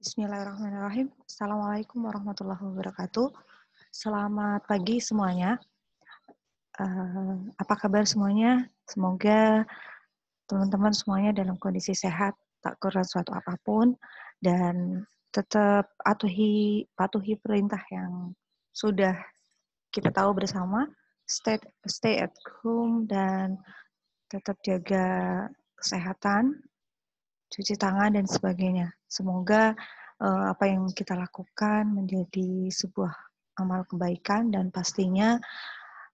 Bismillahirrahmanirrahim. Assalamualaikum warahmatullahi wabarakatuh. Selamat pagi semuanya. Uh, apa kabar semuanya? Semoga teman-teman semuanya dalam kondisi sehat, tak kurang suatu apapun, dan tetap atuhi, patuhi perintah yang sudah kita tahu bersama, stay, stay at home dan tetap jaga kesehatan cuci tangan dan sebagainya. Semoga uh, apa yang kita lakukan menjadi sebuah amal kebaikan dan pastinya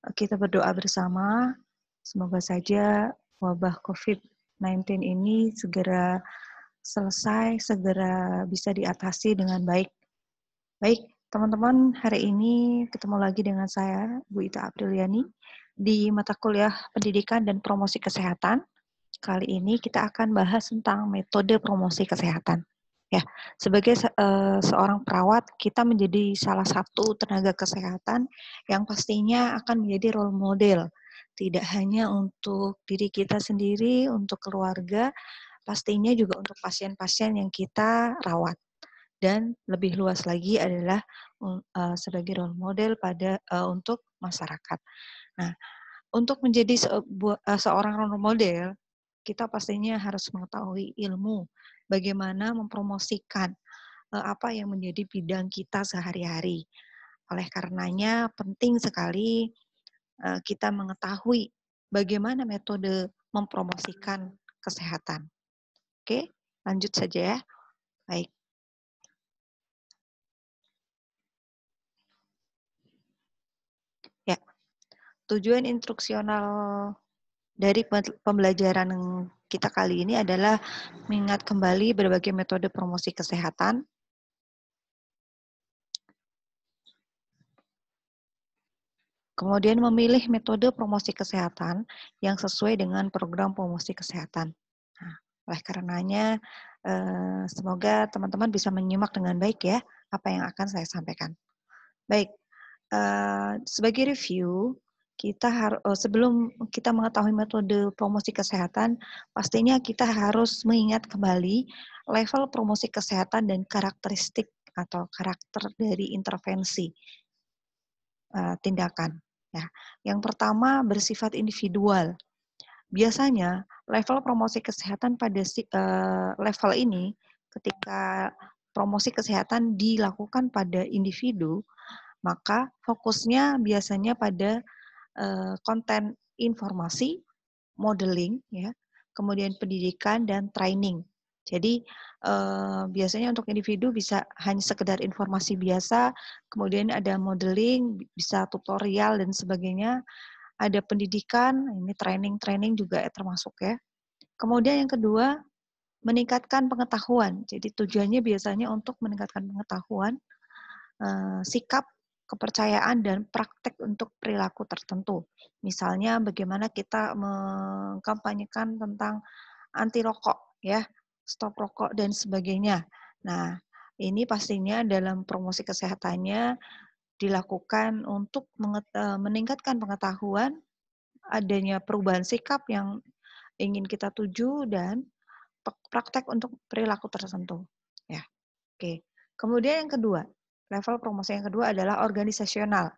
eh, kita berdoa bersama semoga saja wabah COVID-19 ini segera selesai, segera bisa diatasi dengan baik. Baik, teman-teman, hari ini ketemu lagi dengan saya, Bu Ita Apriliani, di mata kuliah Pendidikan dan Promosi Kesehatan kali ini kita akan bahas tentang metode promosi kesehatan. Ya, sebagai se eh, seorang perawat, kita menjadi salah satu tenaga kesehatan yang pastinya akan menjadi role model, tidak hanya untuk diri kita sendiri, untuk keluarga, pastinya juga untuk pasien-pasien yang kita rawat. Dan lebih luas lagi adalah uh, sebagai role model pada uh, untuk masyarakat. Nah, untuk menjadi seorang role model, kita pastinya harus mengetahui ilmu, bagaimana mempromosikan eh, apa yang menjadi bidang kita sehari-hari. Oleh karenanya penting sekali eh, kita mengetahui bagaimana metode mempromosikan kesehatan. Oke, lanjut saja ya. Baik. Ya. Tujuan instruksional dari pembelajaran kita kali ini adalah mengingat kembali berbagai metode promosi kesehatan. Kemudian memilih metode promosi kesehatan yang sesuai dengan program promosi kesehatan. Nah, oleh karenanya, eh, semoga teman-teman bisa menyimak dengan baik ya apa yang akan saya sampaikan. Baik, eh, sebagai review, kita harus eh, sebelum kita mengetahui metode promosi kesehatan, pastinya kita harus mengingat kembali level promosi kesehatan dan karakteristik atau karakter dari intervensi eh, tindakan. Ya. Yang pertama bersifat individual. Biasanya level promosi kesehatan pada eh, level ini, ketika promosi kesehatan dilakukan pada individu, maka fokusnya biasanya pada Eh, konten informasi, modeling, ya, kemudian pendidikan dan training. Jadi eh, biasanya untuk individu bisa hanya sekedar informasi biasa, kemudian ada modeling, bisa tutorial dan sebagainya, ada pendidikan, ini training-training juga ya, termasuk ya. Kemudian yang kedua, meningkatkan pengetahuan. Jadi tujuannya biasanya untuk meningkatkan pengetahuan, eh, sikap kepercayaan dan praktek untuk perilaku tertentu. Misalnya bagaimana kita mengkampanyekan tentang anti rokok ya, stop rokok dan sebagainya. Nah, ini pastinya dalam promosi kesehatannya dilakukan untuk e, meningkatkan pengetahuan adanya perubahan sikap yang ingin kita tuju dan praktek untuk perilaku tertentu. Ya. Oke. Kemudian yang kedua, level promosi yang kedua adalah organisasional.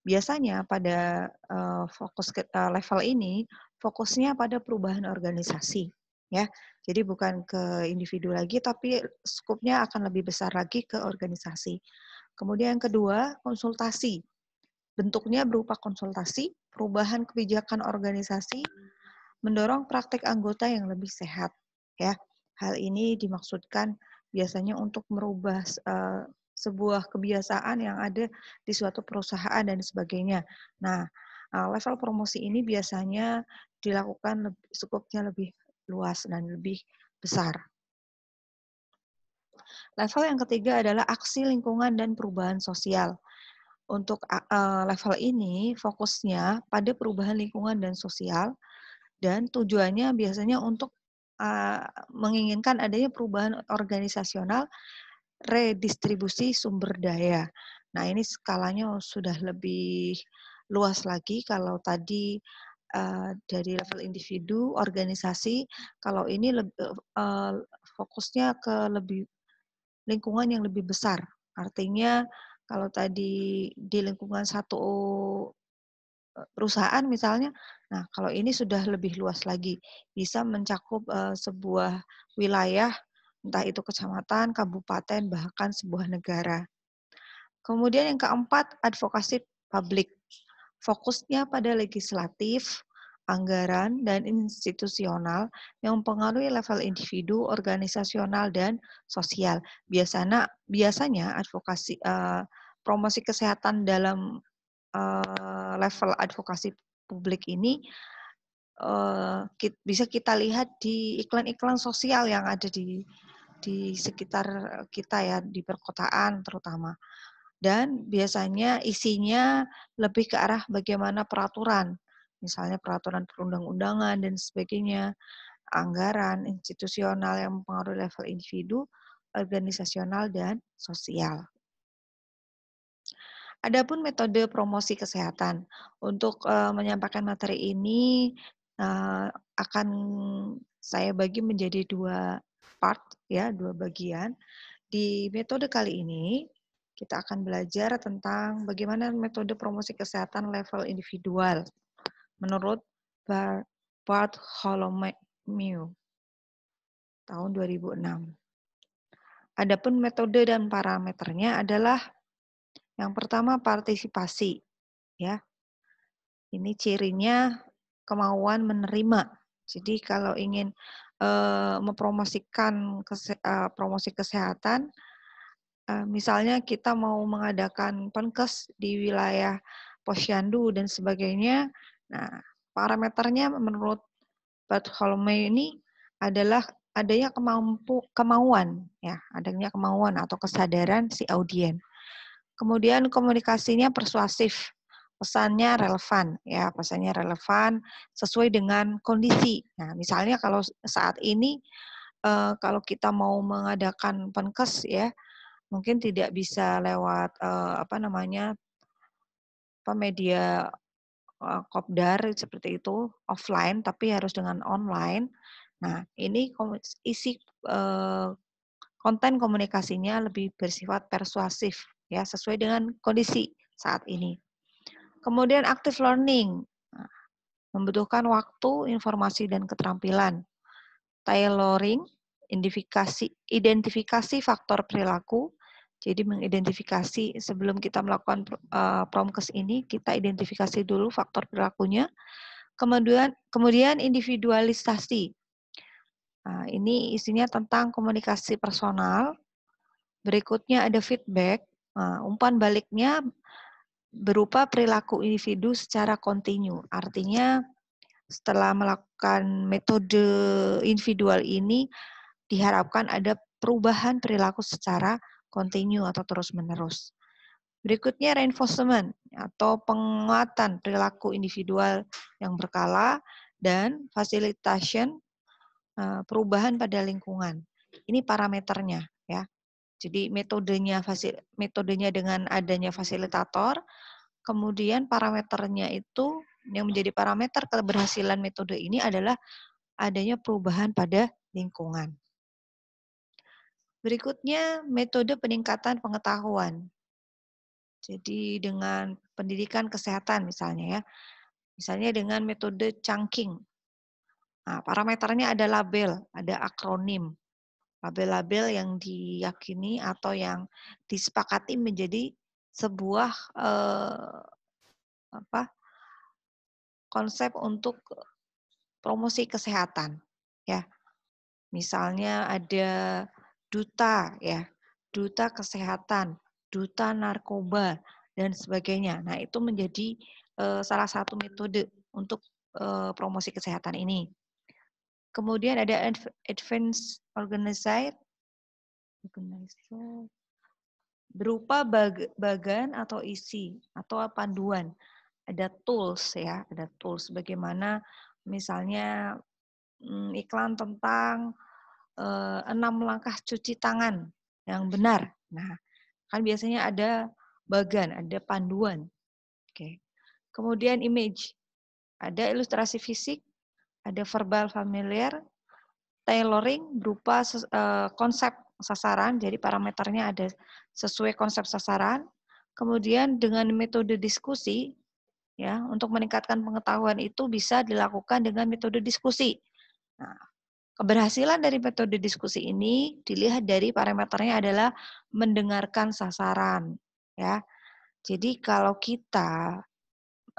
Biasanya pada uh, fokus ke, uh, level ini fokusnya pada perubahan organisasi ya. Jadi bukan ke individu lagi tapi skupnya akan lebih besar lagi ke organisasi. Kemudian yang kedua, konsultasi. Bentuknya berupa konsultasi, perubahan kebijakan organisasi, mendorong praktek anggota yang lebih sehat ya. Hal ini dimaksudkan biasanya untuk merubah uh, sebuah kebiasaan yang ada di suatu perusahaan dan sebagainya. Nah, eh, level promosi ini biasanya dilakukan lebih, skupnya lebih luas dan lebih besar. Level yang ketiga adalah aksi lingkungan dan perubahan sosial. Untuk eh, level ini fokusnya pada perubahan lingkungan dan sosial dan tujuannya biasanya untuk eh, menginginkan adanya perubahan organisasional redistribusi sumber daya. Nah, ini skalanya sudah lebih luas lagi kalau tadi uh, dari level individu, organisasi, kalau ini lebih, eh, uh, fokusnya ke lebih lingkungan yang lebih besar. Artinya kalau tadi di lingkungan satu eh, perusahaan misalnya, nah kalau ini sudah lebih luas lagi, bisa mencakup uh, sebuah wilayah entah itu kecamatan, kabupaten, bahkan sebuah negara. Kemudian yang keempat, advokasi publik. Fokusnya pada legislatif, anggaran, dan institusional yang mempengaruhi level individu, organisasional, dan sosial. Biasanya, biasanya advokasi uh, promosi kesehatan dalam uh, level advokasi publik ini uh, eh, kita, bisa kita lihat di iklan-iklan sosial yang ada di di sekitar eh, kita ya di perkotaan terutama dan biasanya isinya lebih ke arah bagaimana peraturan misalnya peraturan perundang-undangan dan sebagainya anggaran institusional yang mempengaruhi level individu organisasional dan sosial Adapun metode promosi kesehatan untuk uh, menyampaikan materi ini uh, akan saya bagi menjadi dua part ya, dua bagian. Di metode kali ini kita akan belajar tentang bagaimana metode promosi kesehatan level individual menurut Bart Holomew tahun 2006. Adapun metode dan parameternya adalah yang pertama partisipasi ya. Ini cirinya kemauan menerima jadi kalau ingin uh, mempromosikan kese uh, promosi kesehatan, uh, misalnya kita mau mengadakan penkes di wilayah posyandu dan sebagainya, nah parameternya menurut Bartholome ini adalah adanya kemampu, kemauan ya, adanya kemauan atau kesadaran si audien. Kemudian komunikasinya persuasif pesannya relevan ya pesannya relevan sesuai dengan kondisi nah misalnya kalau saat ini uh, kalau kita mau mengadakan penkes ya mungkin tidak bisa lewat uh, apa namanya apa media uh, kopdar seperti itu offline tapi harus dengan online nah ini isi uh, konten komunikasinya lebih bersifat persuasif ya sesuai dengan kondisi saat ini Kemudian active learning nah, membutuhkan waktu, informasi dan keterampilan. Tailoring, identifikasi, identifikasi faktor perilaku. Jadi mengidentifikasi sebelum kita melakukan eh, promkes ini, kita identifikasi dulu faktor perilakunya. Kemudian kemudian individualisasi. Nah, ini isinya tentang komunikasi personal. Berikutnya ada feedback. Nah, umpan baliknya berupa perilaku individu secara kontinu. Artinya setelah melakukan metode individual ini diharapkan ada perubahan perilaku secara kontinu atau terus-menerus. Berikutnya reinforcement atau penguatan perilaku individual yang berkala dan facilitation eh, perubahan pada lingkungan. Ini parameternya. Jadi metodenya metodenya dengan adanya fasilitator, kemudian parameternya itu yang menjadi parameter keberhasilan metode ini adalah adanya perubahan pada lingkungan. Berikutnya metode peningkatan pengetahuan. Jadi dengan pendidikan kesehatan misalnya ya. Misalnya dengan metode chunking. Nah, parameternya ada label, ada akronim, label-label yang diyakini atau yang disepakati menjadi sebuah eh, apa konsep untuk promosi kesehatan ya misalnya ada duta ya duta kesehatan duta narkoba dan sebagainya nah itu menjadi eh, salah satu metode untuk eh, promosi kesehatan ini Kemudian ada advance organizer, berupa bag, bagan atau isi atau panduan. Ada tools ya, ada tools bagaimana misalnya mm, iklan tentang eh, enam langkah cuci tangan yang benar. Nah, kan biasanya ada bagan, ada panduan. Oke. Kemudian image. Ada ilustrasi fisik, ada verbal familiar, tailoring berupa eh, konsep sasaran, jadi parameternya ada sesuai konsep sasaran. Kemudian dengan metode diskusi, ya untuk meningkatkan pengetahuan itu bisa dilakukan dengan metode diskusi. Nah, keberhasilan dari metode diskusi ini dilihat dari parameternya adalah mendengarkan sasaran, ya. Jadi kalau kita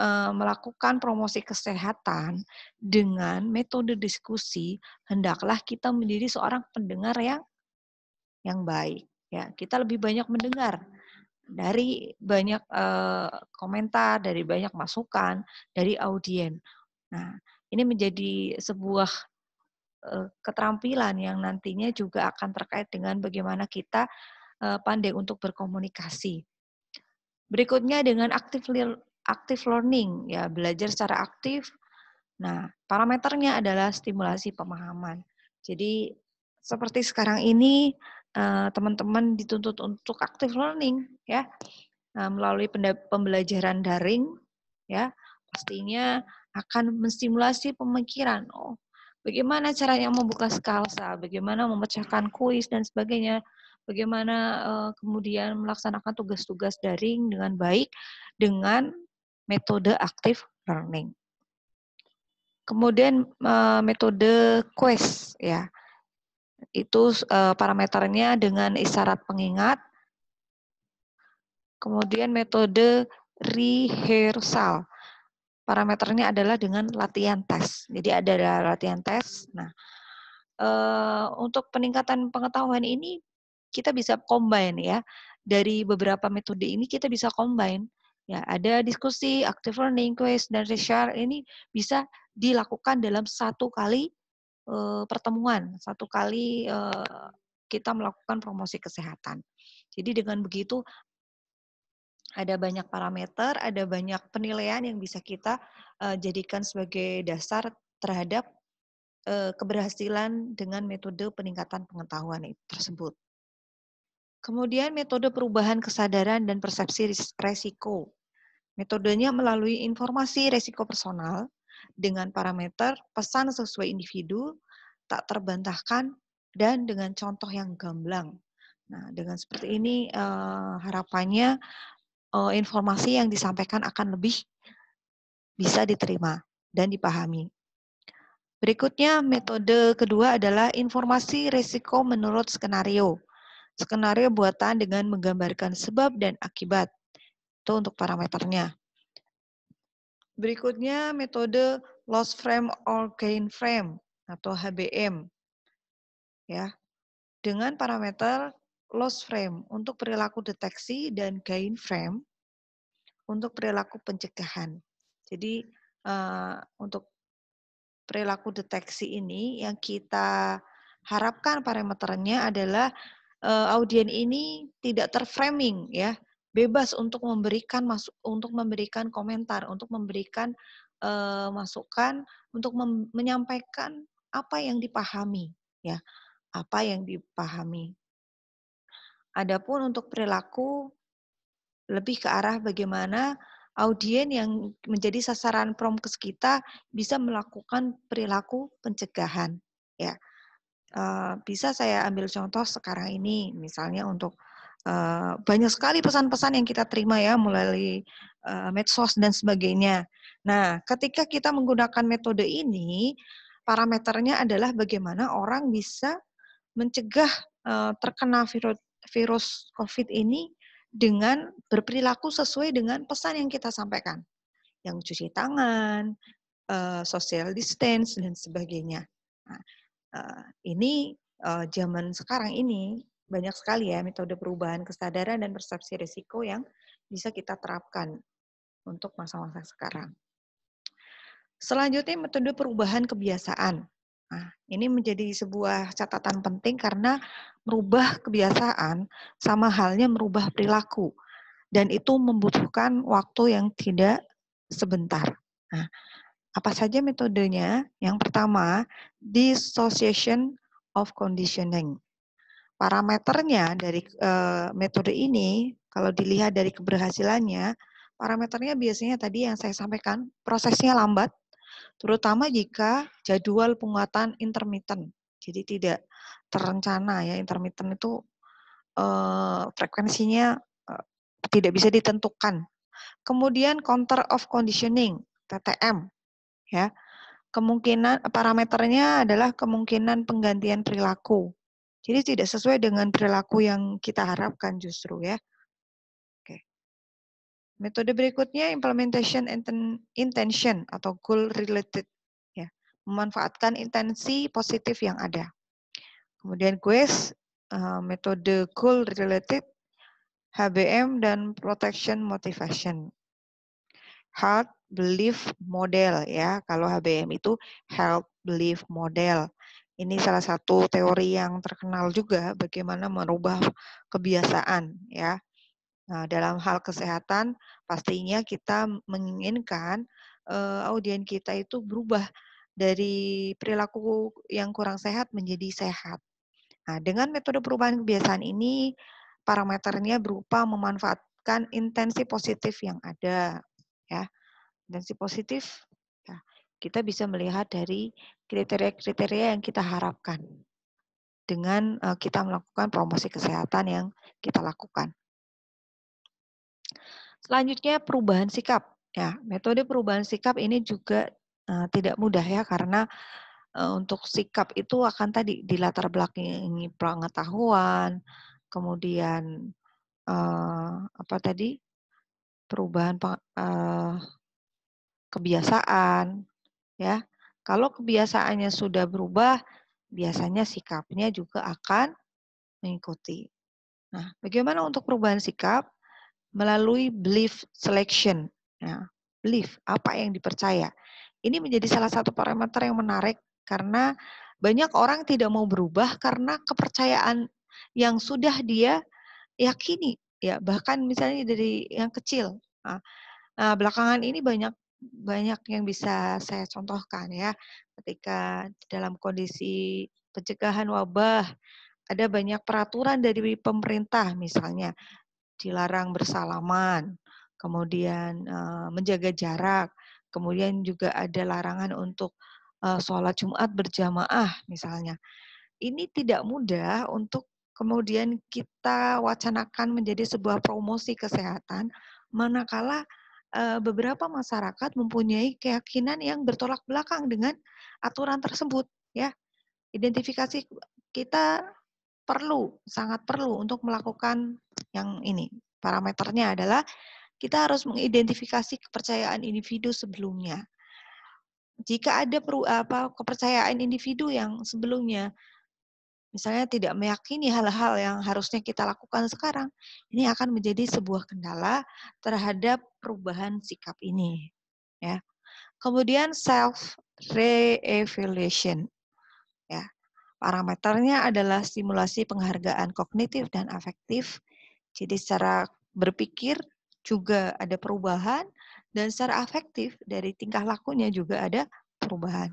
Eh, melakukan promosi kesehatan dengan metode diskusi, hendaklah kita menjadi seorang pendengar yang yang baik. Ya, kita lebih banyak mendengar dari banyak eh, komentar, dari banyak masukan dari audien. Nah, ini menjadi sebuah eh, keterampilan yang nantinya juga akan terkait dengan bagaimana kita pandai untuk berkomunikasi. Berikutnya dengan aktif active learning ya belajar secara aktif. Nah, parameternya adalah stimulasi pemahaman. Jadi seperti sekarang ini eh, teman-teman dituntut untuk active learning ya eh, melalui pembelajaran daring ya pastinya akan menstimulasi pemikiran. Oh, bagaimana caranya membuka skala, bagaimana memecahkan kuis dan sebagainya, bagaimana uh, kemudian melaksanakan tugas-tugas daring dengan baik dengan metode active learning. Kemudian eh, metode quest ya. Itu eh, parameternya dengan isyarat pengingat. Kemudian metode rehearsal. Parameternya adalah dengan latihan tes. Jadi ada latihan tes. Nah, eh, untuk peningkatan pengetahuan ini kita bisa combine ya. Dari beberapa metode ini kita bisa combine Ya, ada diskusi, active learning, quiz, dan reshare ini bisa dilakukan dalam satu kali e, pertemuan, satu kali e, kita melakukan promosi kesehatan. Jadi dengan begitu ada banyak parameter, ada banyak penilaian yang bisa kita e, jadikan sebagai dasar terhadap e, keberhasilan dengan metode peningkatan pengetahuan tersebut. Kemudian metode perubahan kesadaran dan persepsi risiko. Metodenya melalui informasi resiko personal dengan parameter pesan sesuai individu, tak terbantahkan, dan dengan contoh yang gamblang. Nah, dengan seperti ini uh, harapannya uh, informasi yang disampaikan akan lebih bisa diterima dan dipahami. Berikutnya, metode kedua adalah informasi resiko menurut skenario. Skenario buatan dengan menggambarkan sebab dan akibat. Itu untuk parameternya. Berikutnya metode loss frame or gain frame atau HBM. Ya. Dengan parameter loss frame untuk perilaku deteksi dan gain frame untuk perilaku pencegahan. Jadi uh, untuk perilaku deteksi ini yang kita harapkan parameternya adalah uh, audien ini tidak terframing ya bebas untuk memberikan masuk untuk memberikan komentar, untuk memberikan uh, masukan, untuk menyampaikan apa yang dipahami ya, apa yang dipahami. Adapun untuk perilaku lebih ke arah bagaimana audien yang menjadi sasaran promkes kita bisa melakukan perilaku pencegahan ya. Eh, bisa saya ambil contoh sekarang ini misalnya untuk Eh, banyak sekali pesan-pesan yang kita terima ya melalui uh, medsos dan sebagainya. Nah, ketika kita menggunakan metode ini, parameternya adalah bagaimana orang bisa mencegah uh, terkena virus, virus COVID ini dengan berperilaku sesuai dengan pesan yang kita sampaikan, yang cuci tangan, uh, social distance dan sebagainya. Nah, uh, ini uh, zaman sekarang ini banyak sekali ya metode perubahan kesadaran dan persepsi risiko yang bisa kita terapkan untuk masa-masa sekarang. Selanjutnya metode perubahan kebiasaan. Nah, ini menjadi sebuah catatan penting karena merubah kebiasaan sama halnya merubah perilaku dan itu membutuhkan waktu yang tidak sebentar. Nah, apa saja metodenya? Yang pertama, dissociation of conditioning parameternya dari e, metode ini, kalau dilihat dari keberhasilannya, parameternya biasanya tadi yang saya sampaikan, prosesnya lambat, terutama jika jadwal penguatan intermittent. Jadi tidak terencana ya, intermittent itu e, frekuensinya e, tidak bisa ditentukan. Kemudian counter of conditioning, TTM ya. Kemungkinan parameternya adalah kemungkinan penggantian perilaku jadi tidak sesuai dengan perilaku yang kita harapkan justru ya. Oke. Metode berikutnya implementation intention atau goal related ya. Memanfaatkan intensi positif yang ada. Kemudian quest eh, metode goal related HBM dan protection motivation. Health belief model ya. Kalau HBM itu health belief model. Ini salah satu teori yang terkenal juga bagaimana merubah kebiasaan ya. Nah, dalam hal kesehatan pastinya kita menginginkan uh, audien kita itu berubah dari perilaku yang kurang sehat menjadi sehat. Nah, dengan metode perubahan kebiasaan ini parameternya berupa memanfaatkan intensi positif yang ada ya. Intensi positif ya, Kita bisa melihat dari kriteria-kriteria yang kita harapkan dengan eh, kita melakukan promosi kesehatan yang kita lakukan. Selanjutnya perubahan sikap. Ya, metode perubahan sikap ini juga uh, tidak mudah ya karena uh, untuk sikap itu akan tadi di latar belakangi pengetahuan, kemudian uh, apa tadi perubahan uh, kebiasaan, ya kalau kebiasaannya sudah berubah, biasanya sikapnya juga akan mengikuti. Nah, bagaimana untuk perubahan sikap? Melalui belief selection. Nah, belief, apa yang dipercaya. Ini menjadi salah satu parameter yang menarik karena banyak orang tidak mau berubah karena kepercayaan yang sudah dia yakini. Ya, bahkan misalnya dari yang kecil. Nah, nah belakangan ini banyak banyak yang bisa saya contohkan ya. Ketika dalam kondisi pencegahan wabah, ada banyak peraturan dari pemerintah misalnya dilarang bersalaman, kemudian eh, menjaga jarak, kemudian juga ada larangan untuk eh, sholat Jumat berjamaah misalnya. Ini tidak mudah untuk kemudian kita wacanakan menjadi sebuah promosi kesehatan, manakala Eh, beberapa masyarakat mempunyai keyakinan yang bertolak belakang dengan aturan tersebut ya. Identifikasi kita perlu, sangat perlu untuk melakukan yang ini. Parameternya adalah kita harus mengidentifikasi kepercayaan individu sebelumnya. Jika ada apa, kepercayaan individu yang sebelumnya misalnya tidak meyakini hal-hal yang harusnya kita lakukan sekarang, ini akan menjadi sebuah kendala terhadap perubahan sikap ini. Ya. Kemudian self reevaluation. Ya. Parameternya adalah simulasi penghargaan kognitif dan afektif. Jadi secara berpikir juga ada perubahan dan secara afektif dari tingkah lakunya juga ada perubahan.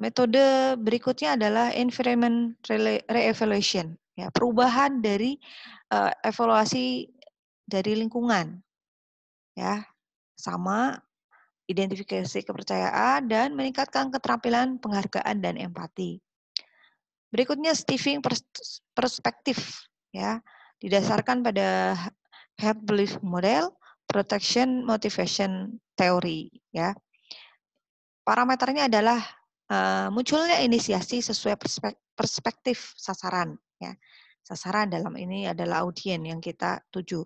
Metode berikutnya adalah environment reevaluation, ya, perubahan dari uh, evaluasi dari lingkungan. Ya, sama identifikasi kepercayaan dan meningkatkan keterampilan penghargaan dan empati. Berikutnya stiffing perspektif ya didasarkan pada head belief model protection motivation theory ya. Parameternya adalah Eh, munculnya inisiasi sesuai perspektif sasaran. Ya. Sasaran dalam ini adalah audien yang kita tuju.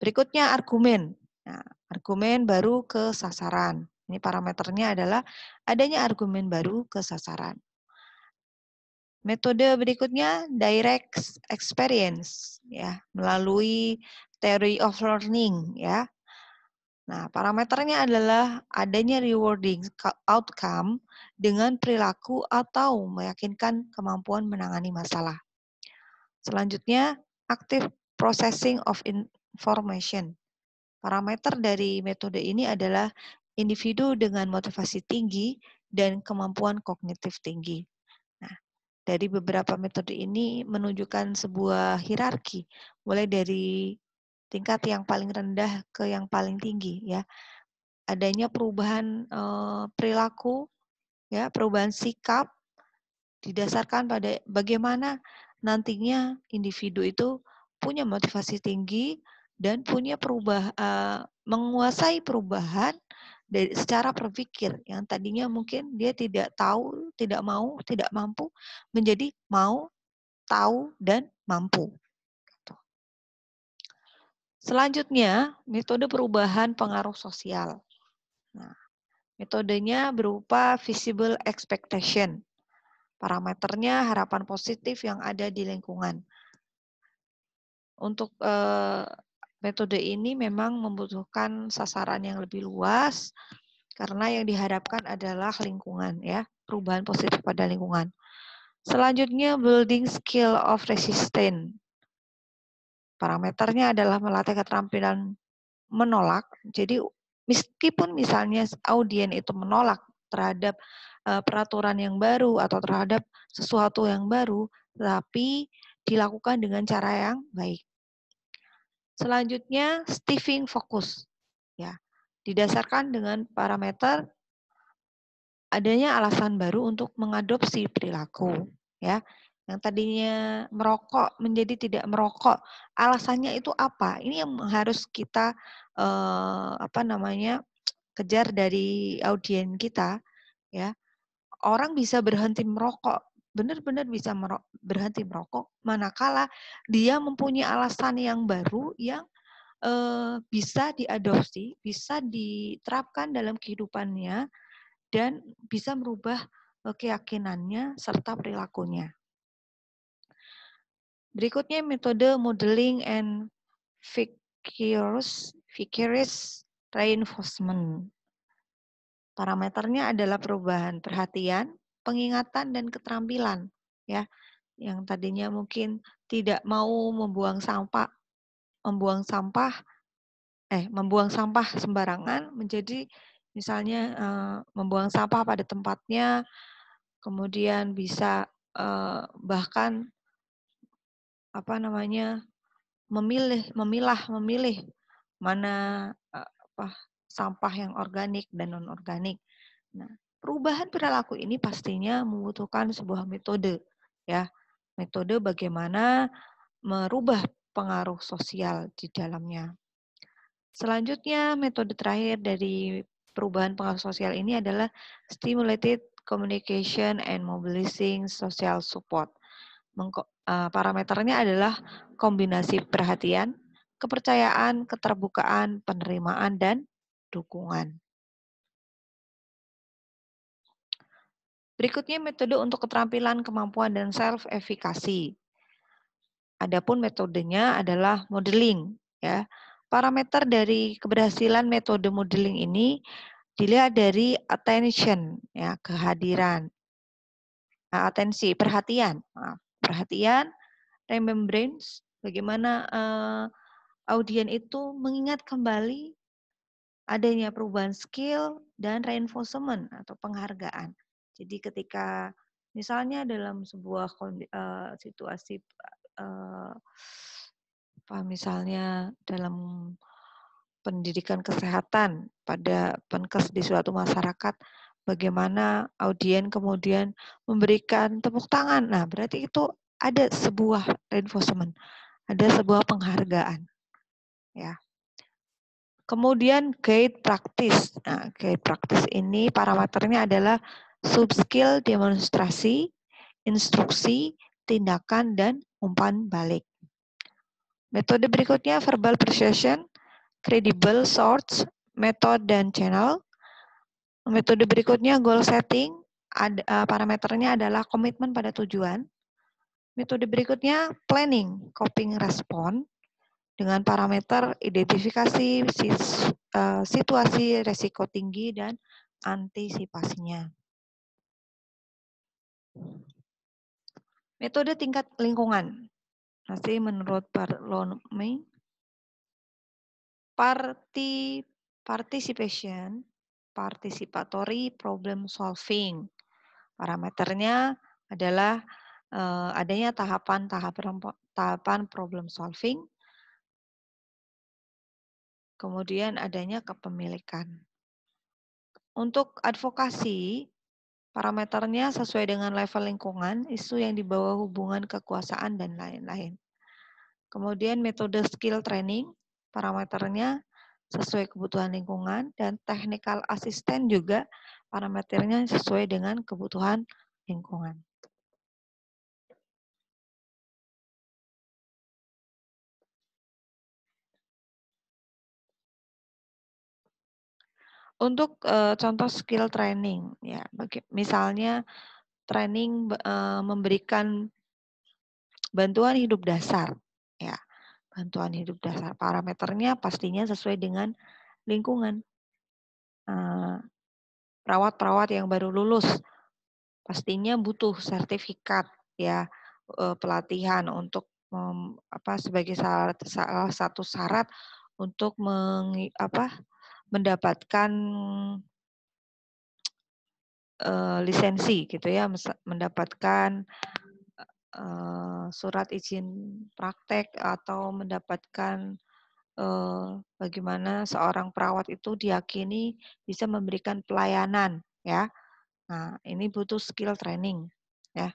Berikutnya argumen. Nah, argumen baru ke sasaran. Ini parameternya adalah adanya argumen baru ke sasaran. Metode berikutnya direct experience ya melalui theory of learning ya Nah, parameternya adalah adanya rewarding outcome dengan perilaku atau meyakinkan kemampuan menangani masalah. Selanjutnya, active processing of information. Parameter dari metode ini adalah individu dengan motivasi tinggi dan kemampuan kognitif tinggi. Nah, dari beberapa metode ini menunjukkan sebuah hierarki, mulai dari tingkat yang paling rendah ke yang paling tinggi ya. Adanya perubahan e, perilaku ya, perubahan sikap didasarkan pada bagaimana nantinya individu itu punya motivasi tinggi dan punya perubahan e, menguasai perubahan dari secara berpikir yang tadinya mungkin dia tidak tahu, tidak mau, tidak mampu menjadi mau, tahu dan mampu Selanjutnya, metode perubahan pengaruh sosial. Nah, metodenya berupa visible expectation. Parameternya harapan positif yang ada di lingkungan. Untuk eh, metode ini memang membutuhkan sasaran yang lebih luas karena yang diharapkan adalah lingkungan ya, perubahan positif pada lingkungan. Selanjutnya building skill of resistance Parameternya adalah melatih keterampilan menolak. Jadi meskipun misalnya audien itu menolak terhadap eh, peraturan yang baru atau terhadap sesuatu yang baru, tapi dilakukan dengan cara yang baik. Selanjutnya, stiffing fokus. Ya, didasarkan dengan parameter adanya alasan baru untuk mengadopsi perilaku ya yang tadinya merokok menjadi tidak merokok. Alasannya itu apa? Ini yang harus kita eh, apa namanya kejar dari audien kita, ya. Orang bisa berhenti merokok, benar-benar bisa merok, berhenti merokok, manakala dia mempunyai alasan yang baru yang eh, bisa diadopsi, bisa diterapkan dalam kehidupannya, dan bisa merubah eh, keyakinannya serta perilakunya. Berikutnya metode modeling and vicarious, reinforcement. Parameternya adalah perubahan perhatian, pengingatan, dan keterampilan. Ya, yang tadinya mungkin tidak mau membuang sampah, membuang sampah, eh, membuang sampah sembarangan menjadi misalnya uh, membuang sampah pada tempatnya, kemudian bisa uh, bahkan apa namanya memilih, memilah, memilih mana eh, apa sampah yang organik dan non organik. Nah, perubahan perilaku ini pastinya membutuhkan sebuah metode, ya, metode bagaimana merubah pengaruh sosial di dalamnya. Selanjutnya, metode terakhir dari perubahan pengaruh sosial ini adalah stimulated communication and mobilizing social support. Eh, parameternya adalah kombinasi perhatian, kepercayaan, keterbukaan, penerimaan, dan dukungan. Berikutnya metode untuk keterampilan, kemampuan, dan self-efikasi. Adapun metodenya adalah modeling. Ya. Parameter dari keberhasilan metode modeling ini dilihat dari attention, ya, kehadiran, nah, atensi, perhatian, maaf perhatian, remembrance, bagaimana uh, audien itu mengingat kembali adanya perubahan skill dan reinforcement atau penghargaan. Jadi ketika misalnya dalam sebuah uh, situasi uh, apa misalnya dalam pendidikan kesehatan pada penkes di suatu masyarakat bagaimana audien kemudian memberikan tepuk tangan. Nah, berarti itu ada sebuah reinforcement, ada sebuah penghargaan. Ya. Kemudian gait praktis. Nah, gait praktis ini parameternya adalah subskill demonstrasi, instruksi, tindakan dan umpan balik. Metode berikutnya verbal persuasion, credible source, method dan channel, Metode berikutnya goal setting, uh, parameternya adalah komitmen pada tujuan. Metode berikutnya planning, coping respon dengan parameter identifikasi eh, situasi resiko tinggi dan antisipasinya. Metode tingkat lingkungan. Masih menurut Barlomei, parti participation participatory problem solving. Parameternya adalah uh, adanya tahapan tahapan problem solving, kemudian adanya kepemilikan. Untuk advokasi, parameternya sesuai dengan level lingkungan, isu yang dibawa hubungan kekuasaan, dan lain-lain. Kemudian metode skill training, parameternya sesuai kebutuhan lingkungan dan technical assistant juga parameternya sesuai dengan kebutuhan lingkungan. Untuk e, contoh skill training, ya, bagi, misalnya training e, memberikan bantuan hidup dasar bantuan hidup dasar. Parameternya pastinya sesuai dengan lingkungan. Eh, perawat-perawat yang baru lulus pastinya butuh sertifikat ya eh, pelatihan untuk apa sebagai salah, satu syarat untuk meng, apa mendapatkan uh, lisensi gitu ya mendapatkan Eh, surat izin praktek atau mendapatkan eh, bagaimana seorang perawat itu diyakini bisa memberikan pelayanan ya. Nah, ini butuh skill training ya.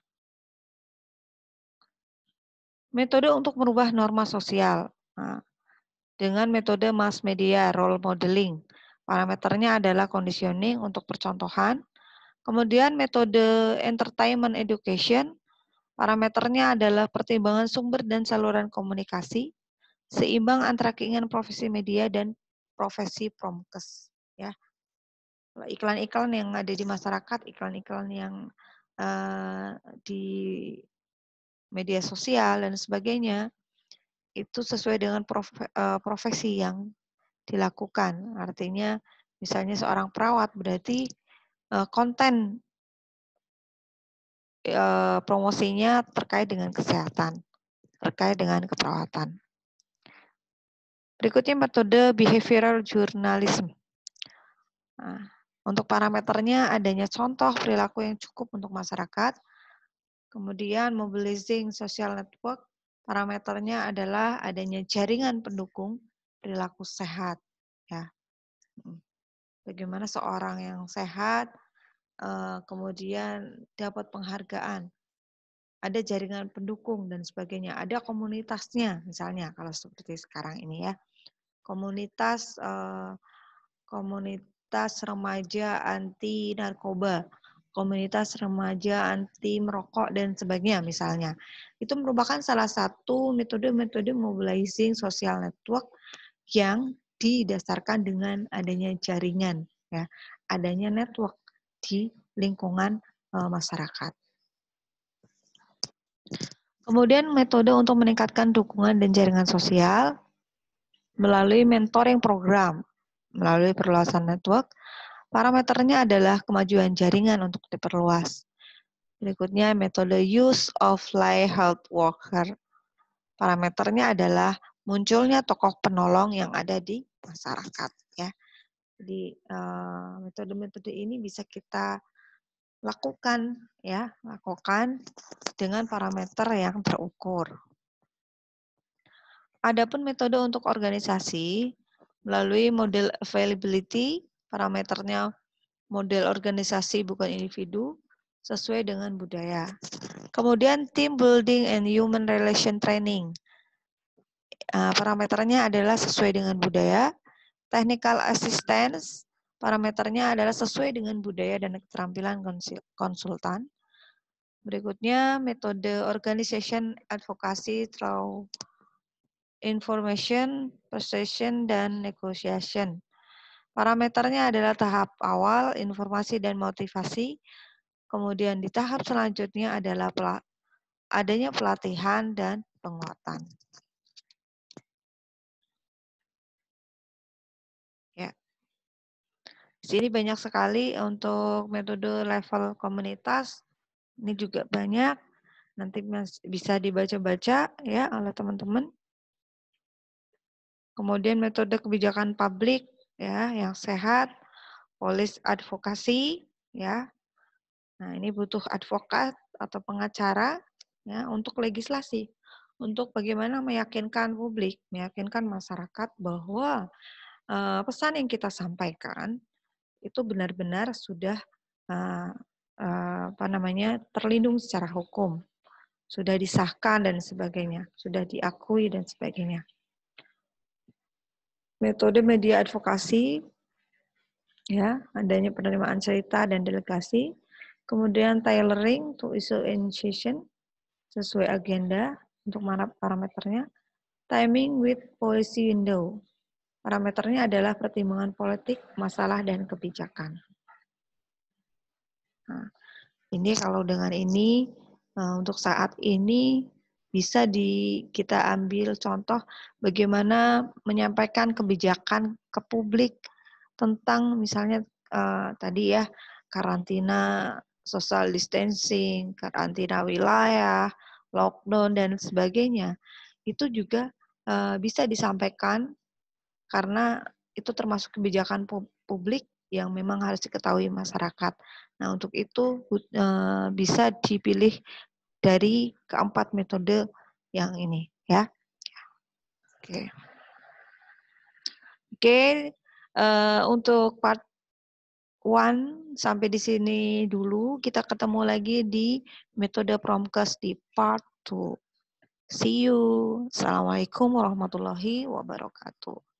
Metode untuk merubah norma sosial. Nah, dengan metode mass media role modeling. Parameternya adalah conditioning untuk percontohan, Kemudian metode entertainment education Parameternya adalah pertimbangan sumber dan saluran komunikasi, seimbang antara keinginan profesi media dan profesi promkes. Ya, iklan-iklan yang ada di masyarakat, iklan-iklan yang uh, di media sosial dan sebagainya, itu sesuai dengan eh, profesi yang dilakukan. Artinya, misalnya seorang perawat berarti eh, konten e, promosinya terkait dengan kesehatan, terkait dengan keperawatan. Berikutnya metode behavioral journalism. Nah, untuk parameternya adanya contoh perilaku yang cukup untuk masyarakat, kemudian mobilizing social network, parameternya adalah adanya jaringan pendukung perilaku sehat. Ya. Hmm. Bagaimana seorang yang sehat Eh, kemudian dapat penghargaan, ada jaringan pendukung dan sebagainya, ada komunitasnya misalnya kalau seperti sekarang ini ya, komunitas eh, komunitas remaja anti narkoba, komunitas remaja anti merokok dan sebagainya misalnya. Itu merupakan salah satu metode-metode mobilizing social network yang didasarkan dengan adanya jaringan ya, adanya network di lingkungan eh, masyarakat. Kemudian metode untuk meningkatkan dukungan dan jaringan sosial melalui mentoring program, melalui perluasan network. Parameternya adalah kemajuan jaringan untuk diperluas. Berikutnya metode use of lay health worker. Parameternya adalah munculnya tokoh penolong yang ada di masyarakat ya. Di metode-metode ini bisa kita lakukan ya, lakukan dengan parameter yang terukur. Adapun metode untuk organisasi melalui model availability, parameternya model organisasi bukan individu sesuai dengan budaya. Kemudian team building and human relation training. Parameternya adalah sesuai dengan budaya, Technical assistance parameternya adalah sesuai dengan budaya dan keterampilan konsultan. Berikutnya metode organization advokasi through information, persuasion, dan negotiation. Parameternya adalah tahap awal, informasi dan motivasi. Kemudian di tahap selanjutnya adalah adanya pelatihan dan penguatan. Jadi banyak sekali untuk metode level komunitas. Ini juga banyak. Nanti bisa dibaca-baca ya oleh teman-teman. Kemudian metode kebijakan publik ya yang sehat, polis advokasi ya. Nah, ini butuh advokat atau pengacara ya untuk legislasi untuk bagaimana meyakinkan publik, meyakinkan masyarakat bahwa eh, pesan yang kita sampaikan itu benar-benar sudah uh, uh, apa namanya terlindung secara hukum, sudah disahkan dan sebagainya, sudah diakui dan sebagainya. Metode media advokasi, ya adanya penerimaan cerita dan delegasi, kemudian tailoring to issue initiation sesuai agenda untuk mana parameternya, timing with policy window Parameternya adalah pertimbangan politik, masalah, dan kebijakan. Nah, ini kalau dengan ini, eh, untuk saat ini bisa di, kita ambil contoh bagaimana menyampaikan kebijakan ke publik tentang misalnya eh, tadi ya karantina social distancing, karantina wilayah, lockdown dan sebagainya. Itu juga eh, bisa disampaikan karena itu termasuk kebijakan publik yang memang harus diketahui masyarakat. Nah, untuk itu eh, bisa dipilih dari keempat metode yang ini ya. Oke. Oke, eh, untuk part one sampai di sini dulu. Kita ketemu lagi di metode promkes di part 2. See you. Assalamualaikum warahmatullahi wabarakatuh.